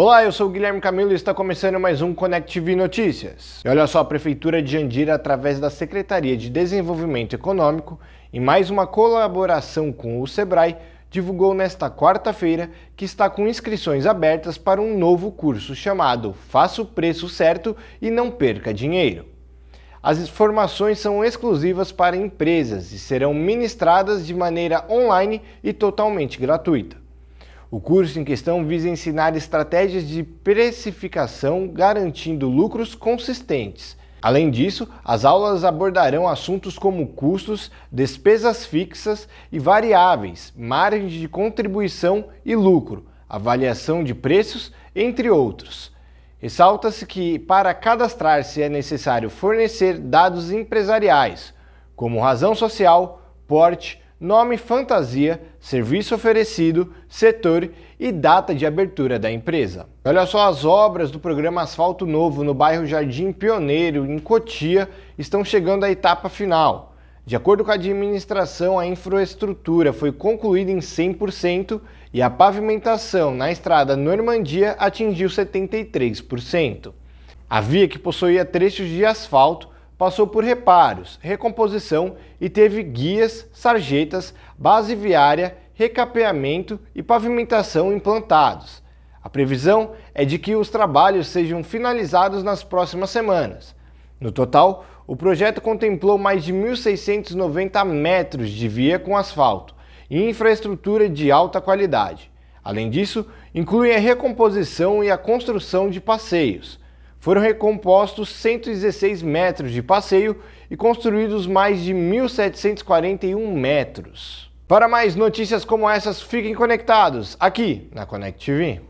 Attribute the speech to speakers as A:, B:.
A: Olá, eu sou o Guilherme Camilo e está começando mais um ConnectV Notícias. E olha só, a Prefeitura de Jandira, através da Secretaria de Desenvolvimento Econômico, em mais uma colaboração com o SEBRAE, divulgou nesta quarta-feira que está com inscrições abertas para um novo curso chamado Faça o Preço Certo e Não Perca Dinheiro. As informações são exclusivas para empresas e serão ministradas de maneira online e totalmente gratuita. O curso em questão visa ensinar estratégias de precificação garantindo lucros consistentes. Além disso, as aulas abordarão assuntos como custos, despesas fixas e variáveis, margem de contribuição e lucro, avaliação de preços, entre outros. Ressalta-se que para cadastrar-se é necessário fornecer dados empresariais, como razão social, porte, nome fantasia, serviço oferecido, setor e data de abertura da empresa. Olha só, as obras do programa Asfalto Novo no bairro Jardim Pioneiro, em Cotia, estão chegando à etapa final. De acordo com a administração, a infraestrutura foi concluída em 100% e a pavimentação na estrada Normandia atingiu 73%. A via, que possuía trechos de asfalto, passou por reparos, recomposição e teve guias, sarjetas, base viária, recapeamento e pavimentação implantados. A previsão é de que os trabalhos sejam finalizados nas próximas semanas. No total, o projeto contemplou mais de 1.690 metros de via com asfalto e infraestrutura de alta qualidade. Além disso, inclui a recomposição e a construção de passeios. Foram recompostos 116 metros de passeio e construídos mais de 1.741 metros. Para mais notícias como essas, fiquem conectados aqui na Connect TV.